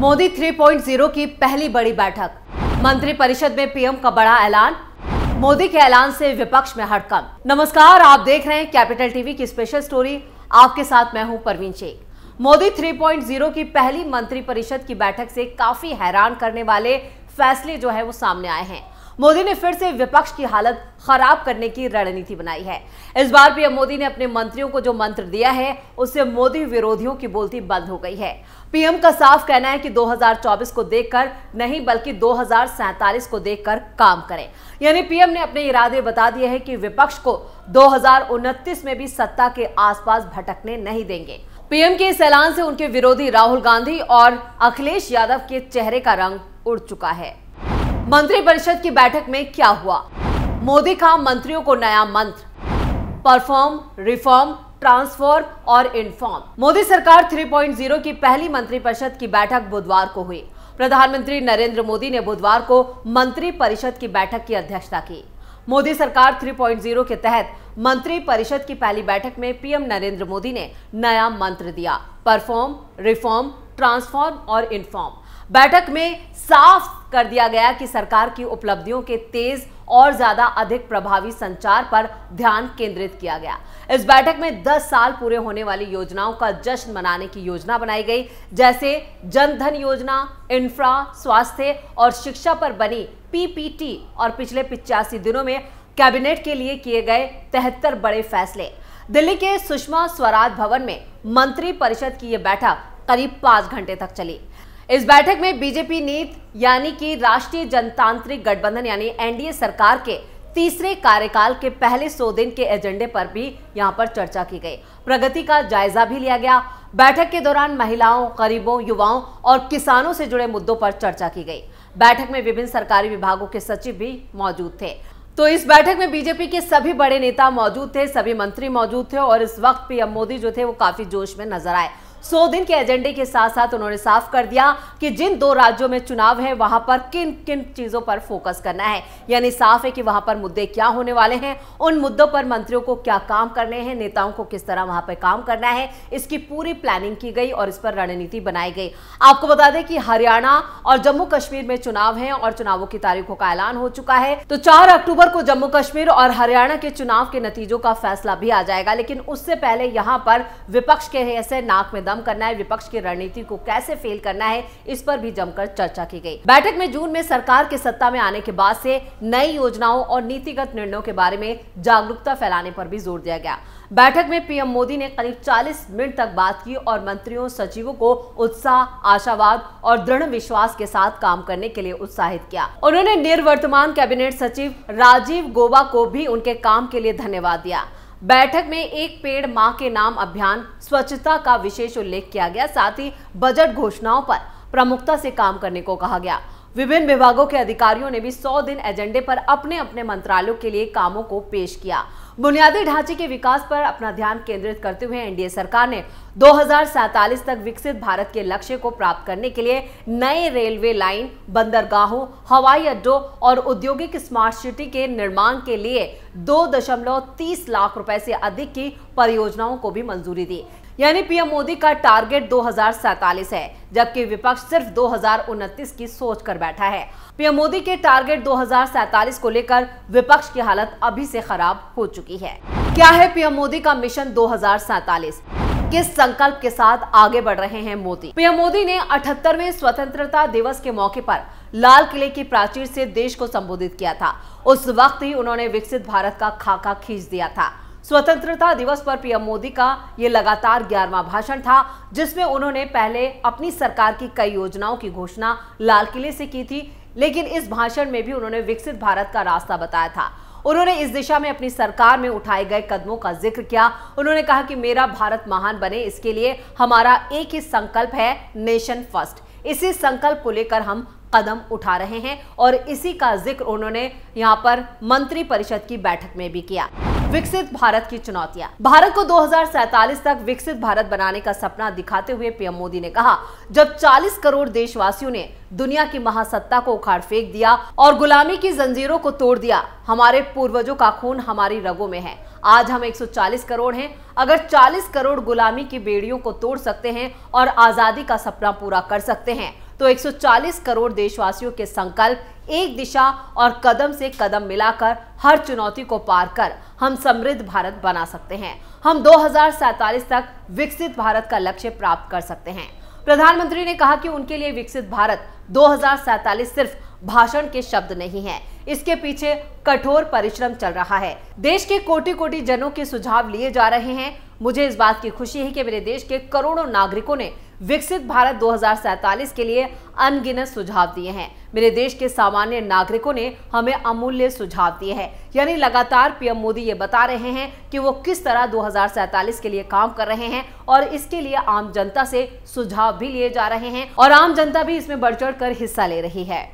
मोदी 3.0 की पहली बड़ी बैठक मंत्री परिषद में पीएम का बड़ा ऐलान मोदी के ऐलान से विपक्ष में हड़कंप नमस्कार आप देख रहे हैं कैपिटल टीवी की स्पेशल स्टोरी आपके साथ मैं हूं परवीन शेख मोदी 3.0 की पहली मंत्री परिषद की बैठक से काफी हैरान करने वाले फैसले जो है वो सामने आए हैं मोदी ने फिर से विपक्ष की हालत खराब करने की रणनीति बनाई है इस बार पीएम मोदी ने अपने मंत्रियों को जो मंत्र दिया है उससे मोदी विरोधियों की बोलती बंद हो गई है पीएम का साफ कहना है कि 2024 को देखकर नहीं बल्कि दो को देखकर काम करें यानी पीएम ने अपने इरादे बता दिए हैं कि विपक्ष को दो में भी सत्ता के आसपास भटकने नहीं देंगे पीएम के इस ऐलान से उनके विरोधी राहुल गांधी और अखिलेश यादव के चेहरे का रंग उड़ चुका है मंत्रिपरिषद की बैठक में क्या हुआ मोदी का मंत्रियों को नया मंत्र परफॉर्म रिफॉर्म ट्रांसफॉर्म और इनफॉर्म मोदी सरकार 3.0 की पहली मंत्रिपरिषद की बैठक बुधवार को हुई प्रधानमंत्री नरेंद्र मोदी ने बुधवार को मंत्रिपरिषद की बैठक की अध्यक्षता की मोदी सरकार 3.0 के तहत मंत्रिपरिषद की पहली बैठक में पीएम नरेंद्र मोदी ने नया मंत्र दिया परफॉर्म रिफॉर्म ट्रांसफॉर्म और इनफॉर्म बैठक में साफ कर दिया गया कि सरकार की उपलब्धियों के तेज और ज्यादा अधिक प्रभावी संचार पर ध्यान केंद्रित किया गया इस बैठक में 10 साल पूरे होने वाली योजनाओं का जश्न मनाने की योजना बनाई गई जैसे जनधन योजना इंफ्रा स्वास्थ्य और शिक्षा पर बनी पीपीटी और पिछले पिचासी दिनों में कैबिनेट के लिए किए गए तिहत्तर बड़े फैसले दिल्ली के सुषमा स्वराज भवन में मंत्री परिषद की यह बैठक करीब पांच घंटे तक चली इस बैठक में बीजेपी नीत यानी कि राष्ट्रीय जनतांत्रिक गठबंधन यानी एनडीए सरकार के तीसरे कार्यकाल के पहले सौ दिन के एजेंडे पर भी यहां पर चर्चा की गई प्रगति का जायजा भी लिया गया बैठक के दौरान महिलाओं गरीबों युवाओं और किसानों से जुड़े मुद्दों पर चर्चा की गई बैठक में विभिन्न सरकारी विभागों के सचिव भी मौजूद थे तो इस बैठक में बीजेपी के सभी बड़े नेता मौजूद थे सभी मंत्री मौजूद थे और इस वक्त पीएम मोदी जो थे वो काफी जोश में नजर आए सौ दिन के एजेंडे के साथ साथ उन्होंने साफ कर दिया कि जिन दो राज्यों में चुनाव है वहां पर किन किन चीजों पर फोकस करना है यानी साफ है कि वहां पर मुद्दे क्या होने वाले हैं उन मुद्दों पर मंत्रियों को क्या काम करने हैं नेताओं को किस तरह वहां पर काम करना है इसकी पूरी प्लानिंग की गई और इस पर रणनीति बनाई गई आपको बता दें कि हरियाणा और जम्मू कश्मीर में चुनाव है और चुनावों की तारीखों का ऐलान हो चुका है तो चार अक्टूबर को जम्मू कश्मीर और हरियाणा के चुनाव के नतीजों का फैसला भी आ जाएगा लेकिन उससे पहले यहां पर विपक्ष के ऐसे नाक में दम करना है विपक्ष की रणनीति को कैसे फेल करना है इस पर भी जमकर चर्चा की गई बैठक में जून में सरकार के सत्ता में आने के बाद से नई योजनाओं और नीतिगत निर्णयों के बारे में जागरूकता फैलाने पर भी जोर दिया गया बैठक में पीएम मोदी ने करीब 40 मिनट तक बात की और मंत्रियों सचिवों को उत्साह आशावाद और दृढ़ विश्वास के साथ काम करने के लिए उत्साहित किया उन्होंने निर्वर्तमान कैबिनेट सचिव राजीव गोबा को भी उनके काम के लिए धन्यवाद दिया बैठक में एक पेड़ मां के नाम अभियान स्वच्छता का विशेष उल्लेख किया गया साथ ही बजट घोषणाओं पर प्रमुखता से काम करने को कहा गया विभिन्न विभागों के अधिकारियों ने भी 100 दिन एजेंडे पर अपने अपने मंत्रालयों के लिए कामों को पेश किया बुनियादी ढांचे के विकास पर अपना ध्यान केंद्रित करते हुए एनडीए सरकार ने दो तक विकसित भारत के लक्ष्य को प्राप्त करने के लिए नए रेलवे लाइन बंदरगाहों हवाई अड्डों और औद्योगिक स्मार्ट सिटी के निर्माण के लिए 2.30 लाख रुपए से अधिक की परियोजनाओं को भी मंजूरी दी यानी पीएम मोदी का टारगेट दो है जबकि विपक्ष सिर्फ दो की सोच कर बैठा है पीएम मोदी के टारगेट दो को लेकर विपक्ष की हालत अभी से खराब हो चुकी है क्या है पीएम मोदी का मिशन दो किस संकल्प के साथ आगे बढ़ रहे हैं मोदी पीएम मोदी ने अठहत्तरवे स्वतंत्रता दिवस के मौके पर लाल किले की प्राचीर से देश को संबोधित किया था उस वक्त ही उन्होंने विकसित भारत का खाका खींच दिया था स्वतंत्रता दिवस पर पीएम मोदी का ये लगातार ग्यारहवा भाषण था जिसमें उन्होंने पहले अपनी सरकार की कई योजनाओं की घोषणा लाल किले से की थी लेकिन इस भाषण में भी उन्होंने विकसित भारत का रास्ता बताया था उन्होंने इस दिशा में अपनी सरकार में उठाए गए कदमों का जिक्र किया उन्होंने कहा कि मेरा भारत महान बने इसके लिए हमारा एक ही संकल्प है नेशन फर्स्ट इसी संकल्प को लेकर हम कदम उठा रहे हैं और इसी का जिक्र उन्होंने यहाँ पर मंत्री परिषद की बैठक में भी किया विकसित भारत की चुनौतियां भारत को 2047 तक विकसित भारत बनाने का सपना दिखाते हुए पीएम मोदी ने कहा जब 40 करोड़ देशवासियों ने दुनिया की महासत्ता को उखाड़ फेंक दिया और गुलामी की जंजीरों को तोड़ दिया हमारे पूर्वजों का खून हमारी रगों में है आज हम 140 करोड़ हैं अगर 40 करोड़ गुलामी की बेड़ियों को तोड़ सकते हैं और आज़ादी का सपना पूरा कर सकते हैं तो 140 करोड़ देशवासियों के संकल्प एक दिशा और कदम से कदम मिलाकर हर चुनौती को पार कर हम समृद्ध भारत बना सकते हैं हम दो तक विकसित भारत का लक्ष्य प्राप्त कर सकते हैं प्रधानमंत्री ने कहा कि उनके लिए विकसित भारत दो सिर्फ भाषण के शब्द नहीं है इसके पीछे कठोर परिश्रम चल रहा है देश के कोटि कोटि जनों के सुझाव लिए जा रहे हैं मुझे इस बात की खुशी है कि मेरे देश के करोड़ों नागरिकों ने विकसित भारत दो के लिए अनगिनत सुझाव दिए हैं मेरे देश के सामान्य नागरिकों ने हमें अमूल्य सुझाव दिए हैं यानी लगातार पीएम मोदी ये बता रहे हैं कि वो किस तरह दो के लिए काम कर रहे हैं और इसके लिए आम जनता से सुझाव भी लिए जा रहे हैं और आम जनता भी इसमें बढ़ चढ़ कर हिस्सा ले रही है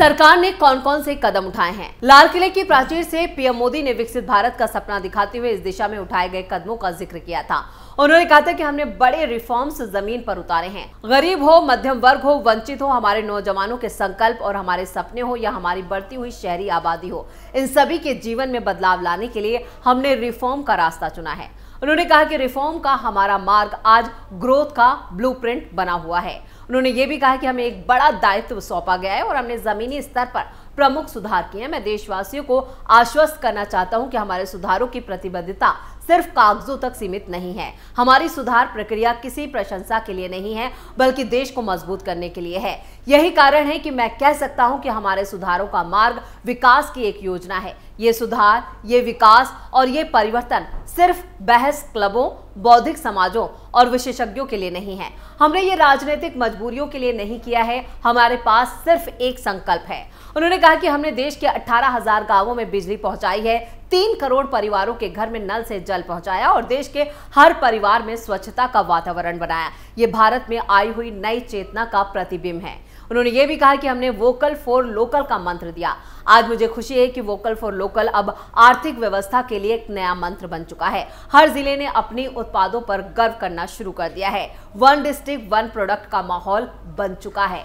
सरकार ने कौन कौन से कदम उठाए हैं लाल किले की प्राचीर से पीएम मोदी ने विकसित भारत का सपना दिखाते हुए इस दिशा में उठाए गए कदमों का जिक्र किया था उन्होंने कहा था कि हमने बड़े रिफॉर्म्स जमीन पर उतारे हैं गरीब हो मध्यम वर्ग हो वंचित हो हमारे नौजवानों के संकल्प और हमारे सपने हो या हमारी बढ़ती हुई शहरी आबादी हो इन सभी के जीवन में बदलाव लाने के लिए हमने रिफॉर्म का रास्ता चुना है उन्होंने कहा कि रिफॉर्म का हमारा मार्ग आज ग्रोथ का ब्लूप्रिंट बना हुआ है उन्होंने ये भी कहा कि हमें एक बड़ा दायित्व सौंपा गया है और हमने ज़मीनी स्तर पर प्रमुख सुधार किए हैं मैं देशवासियों को आश्वस्त करना चाहता हूं कि हमारे सुधारों की प्रतिबद्धता सिर्फ कागजों तक सीमित नहीं है हमारी सुधार प्रक्रिया किसी प्रशंसा के लिए नहीं है बल्कि देश को मजबूत करने के लिए है यही कारण है कि मैं कह सकता हूं कि हमारे सुधारों का मार्ग विकास की एक योजना है ये सुधार ये विकास और ये परिवर्तन सिर्फ बहस क्लबों बौद्धिक समाजों और विशेषज्ञों के लिए नहीं है हमने ये राजनीतिक मजबूरियों के लिए नहीं किया है हमारे पास सिर्फ एक संकल्प है उन्होंने कहा कि हमने देश के 18,000 गांवों में बिजली पहुंचाई है तीन करोड़ परिवारों के घर में नल से जल पहुंचाया और देश के हर परिवार में स्वच्छता का वातावरण बनाया ये भारत में आई हुई नई चेतना का प्रतिबिंब है उन्होंने ये भी कहा कि हमने वोकल फॉर लोकल का मंत्र दिया आज मुझे खुशी है कि वोकल फॉर लोकल अब आर्थिक व्यवस्था के लिए एक नया मंत्र बन चुका है हर जिले ने अपने उत्पादों पर गर्व करना शुरू कर दिया है वन डिस्ट्रिक्ट वन प्रोडक्ट का माहौल बन चुका है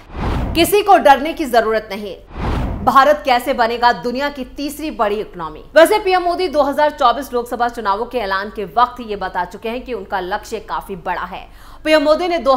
किसी को डरने की जरूरत नहीं भारत कैसे बनेगा दुनिया की तीसरी बड़ी इकोनॉमी वैसे पीएम मोदी 2024 लोकसभा चुनावों के ऐलान के वक्त ये बता चुके हैं कि उनका लक्ष्य काफी बड़ा है पीएम मोदी ने दो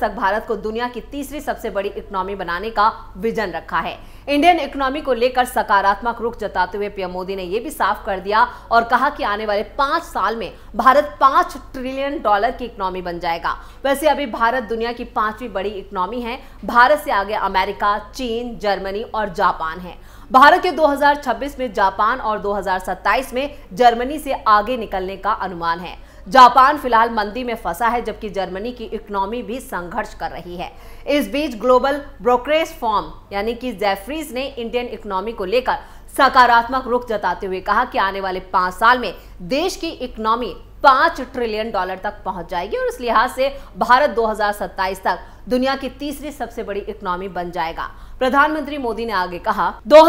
तक भारत को दुनिया की तीसरी सबसे बड़ी इकोनॉमी बनाने का विजन रखा है इंडियन इकोनॉमी को लेकर सकारात्मक रुख जताते हुए पीएम मोदी ने यह भी साफ कर दिया और कहा कि आने वाले पांच साल में भारत पांच ट्रिलियन डॉलर की इकोनॉमी बन जाएगा वैसे अभी भारत दुनिया की पांचवी बड़ी इकोनॉमी है भारत से आगे अमेरिका चीन जर्मनी और जापान है भारत के 2026 में जापान और 2027 में जर्मनी से आगे निकलने का अनुमान है जापान फिलहाल मंदी में फंसा है जबकि जर्मनी की इकोनॉमी भी संघर्ष कर रही है इस बीच ग्लोबल ब्रोकरेज फॉर्म यानी कि जेफरीज ने इंडियन इकोनॉमी को लेकर सकारात्मक रुख जताते हुए कहा कि आने वाले पांच साल में देश की इकोनॉमी पांच ट्रिलियन डॉलर तक पहुंच जाएगी और इस लिहाज से भारत 2027 तक दुनिया की तीसरी सबसे बड़ी इकोनॉमी बन जाएगा प्रधानमंत्री मोदी ने आगे कहा दो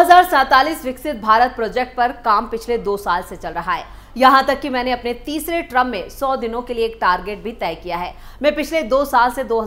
विकसित भारत प्रोजेक्ट पर काम पिछले दो साल से चल रहा है यहां तक कि मैंने अपने तीसरे ट्रम में 100 दिनों के लिए एक टारगेट भी तय किया है मैं पिछले दो साल से दो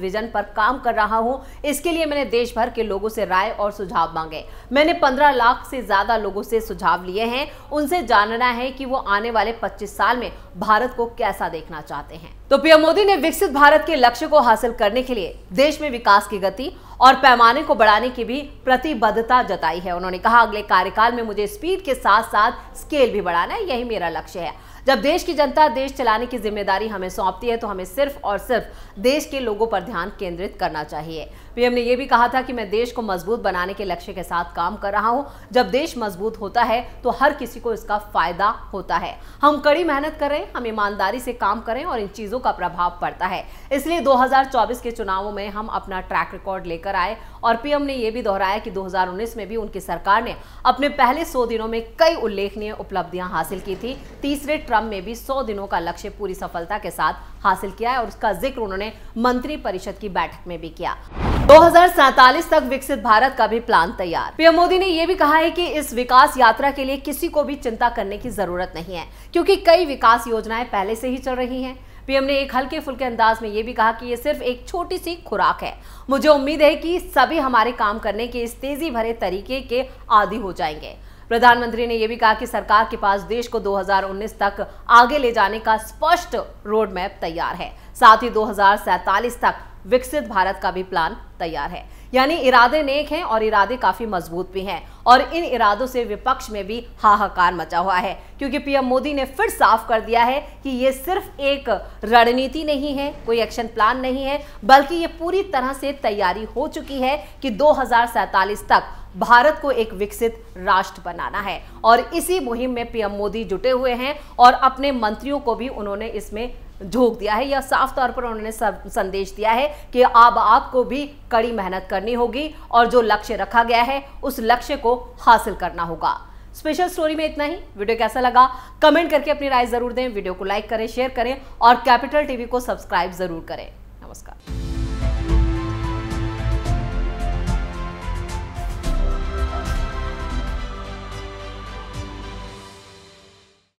विजन पर काम कर रहा हूं इसके लिए मैंने देश भर के लोगों से राय और सुझाव मांगे मैंने पंद्रह लाख से ज्यादा लोगों से सुझाव लिए हैं उनसे जानना है कि वो आने वाले पच्चीस साल में भारत को कैसा देखना चाहते हैं तो पीएम मोदी ने विकसित भारत के लक्ष्य को हासिल करने के लिए देश में विकास की गति और पैमाने को बढ़ाने की भी प्रतिबद्धता जताई है उन्होंने कहा अगले कार्यकाल में मुझे स्पीड के साथ साथ स्केल भी बढ़ाना है यही मेरा लक्ष्य है जब देश की जनता देश चलाने की जिम्मेदारी हमें सौंपती है तो हमें सिर्फ और सिर्फ देश के लोगों पर ध्यान केंद्रित करना चाहिए पीएम ने यह भी कहा था कि मैं देश को मजबूत बनाने के लक्ष्य के साथ काम कर रहा हूं जब देश मजबूत होता है तो हर किसी को इसका फायदा होता है हम कड़ी मेहनत करें हम ईमानदारी से काम करें और इन चीजों का प्रभाव पड़ता है इसलिए 2024 के चुनावों में हम अपना ट्रैक रिकॉर्ड लेकर आए और पीएम ने यह भी दोहराया कि दो में भी उनकी सरकार ने अपने पहले सौ दिनों में कई उल्लेखनीय उपलब्धियां हासिल की थी तीसरे ट्रक क्रम में भी सौ दिनों का लक्ष्य पूरी सफलता के साथ हासिल किया है और उसका जिक्र उन्होंने मंत्री परिषद की बैठक में भी किया दो तक विकसित भारत का भी प्लान तैयार पीएम मोदी ने यह भी कहा है कि इस विकास यात्रा के लिए किसी को भी चिंता करने की जरूरत नहीं है क्योंकि कई विकास योजनाएं पहले से ही चल रही हैं पीएम ने एक हल्के फुल्के अंदाज में यह भी कहा कि ये सिर्फ एक छोटी सी खुराक है मुझे उम्मीद है कि सभी हमारे काम करने के इस तेजी भरे तरीके के आदि हो जाएंगे प्रधानमंत्री ने यह भी कहा कि सरकार के पास देश को 2019 तक आगे ले जाने का स्पष्ट रोड मैप तैयार है साथ ही दो तक विकसित भारत का भी प्लान तैयार है यानी इरादे नेक हैं और इरादे काफी मजबूत भी हैं और इन इरादों से विपक्ष में भी हाहाकार मचा हुआ है क्योंकि पीएम मोदी ने फिर साफ कर दिया है कि ये सिर्फ एक रणनीति नहीं है कोई एक्शन प्लान नहीं है बल्कि ये पूरी तरह से तैयारी हो चुकी है कि दो तक भारत को एक विकसित राष्ट्र बनाना है और इसी मुहिम में पीएम मोदी जुटे हुए हैं और अपने मंत्रियों को भी उन्होंने इसमें झोंक दिया है या साफ तौर पर उन्होंने संदेश दिया है कि अब आपको भी कड़ी मेहनत करनी होगी और जो लक्ष्य रखा गया है उस लक्ष्य को हासिल करना होगा स्पेशल स्टोरी में इतना ही वीडियो कैसा लगा कमेंट करके अपनी राय जरूर दें वीडियो को लाइक करें शेयर करें और कैपिटल टीवी को सब्सक्राइब जरूर करें नमस्कार